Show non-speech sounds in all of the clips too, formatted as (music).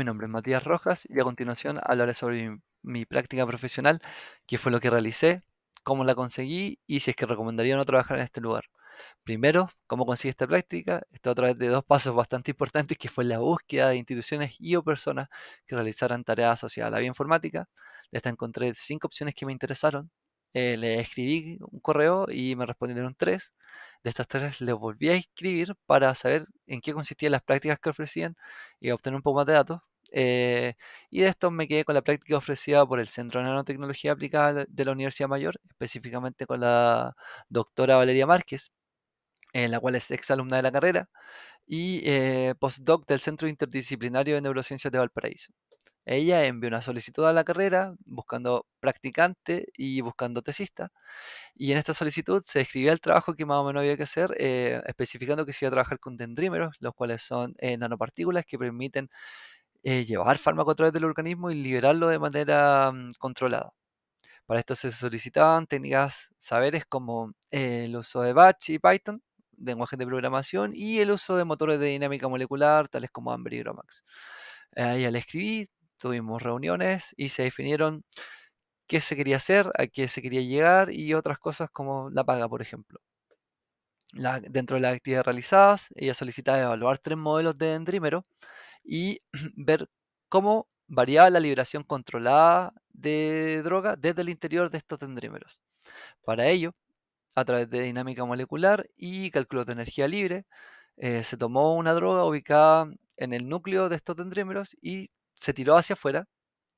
Mi nombre es Matías Rojas y a continuación hablaré sobre mi, práctica profesional, qué fue lo que realicé, cómo la conseguí y si es que recomendaría no trabajar en este lugar. Primero, cómo conseguí esta práctica. Esto a través de dos pasos bastante importantes, que fue la búsqueda de instituciones y o personas que realizaran tareas asociadas a la bioinformática. De esta encontré cinco opciones que me interesaron, eh, le escribí un correo y me respondieron tres. De estas tres le volví a escribir para saber en qué consistían las prácticas que ofrecían y obtener un poco más de datos. Eh, y de esto me quedé con la práctica ofrecida por el Centro de Nanotecnología Aplicada de la Universidad Mayor, específicamente con la doctora Valeria Márquez, en la cual es exalumna de la carrera, y eh, postdoc del Centro Interdisciplinario de Neurociencias de Valparaíso. Ella envió una solicitud a la carrera buscando practicante y buscando tesista. Y en esta solicitud se describía el trabajo que más o menos había que hacer, eh, especificando que se iba a trabajar con dendrímeros, los cuales son nanopartículas que permiten eh, llevar fármaco a través del organismo y liberarlo de manera mm, controlada. Para esto se solicitaban técnicas, saberes como eh, el uso de Batch y Python, lenguaje de programación, y el uso de motores de dinámica molecular, tales como Amber y Gromax. A ella le escribí, tuvimos reuniones y se definieron qué se quería hacer, a qué se quería llegar y otras cosas como la paga, por ejemplo. dentro de las actividades realizadas, ella solicitaba evaluar tres modelos de Dendrimero y (clears throat) ver cómo variaba la liberación controlada de droga desde el interior de estos dendrímeros. Para ello, a través de dinámica molecular y cálculos de energía libre, eh, se tomó una droga ubicada en el núcleo de estos dendrímeros y se tiró hacia afuera.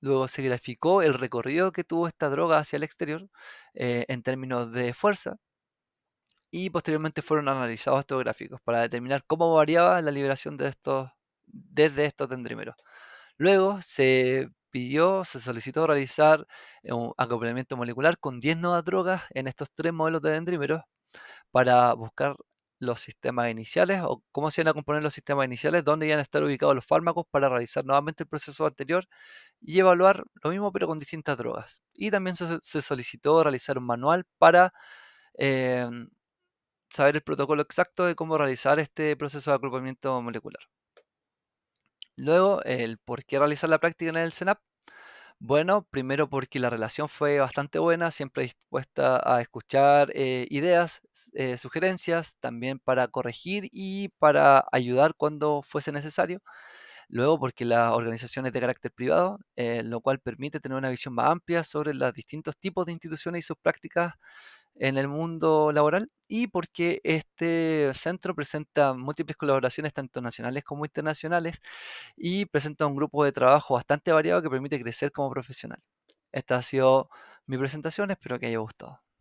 Luego se graficó el recorrido que tuvo esta droga hacia el exterior eh, en términos de fuerza y posteriormente fueron analizados estos gráficos para determinar cómo variaba la liberación de estos desde estos dendrímeros. Luego se pidió, se solicitó realizar eh, un acoplamiento molecular con 10 nuevas drogas en estos tres modelos de dendrímeros para buscar los sistemas iniciales o cómo se iban a componer los sistemas iniciales, dónde iban a estar ubicados los fármacos para realizar nuevamente el proceso anterior y evaluar lo mismo pero con distintas drogas. Y también se, solicitó realizar un manual para eh, saber el protocolo exacto de cómo realizar este proceso de acoplamiento molecular. Luego, el por qué realizar la práctica en el CENAP. Bueno, primero porque la relación fue bastante buena, siempre dispuesta a escuchar eh, ideas, eh, sugerencias, también para corregir y para ayudar cuando fuese necesario. Luego porque la organización es de carácter privado, eh, lo cual permite tener una visión más amplia sobre los distintos tipos de instituciones y sus prácticas en el mundo laboral y porque este centro presenta múltiples colaboraciones tanto nacionales como internacionales y presenta un grupo de trabajo bastante variado que permite crecer como profesional. Esta ha sido mi presentación, espero que haya gustado.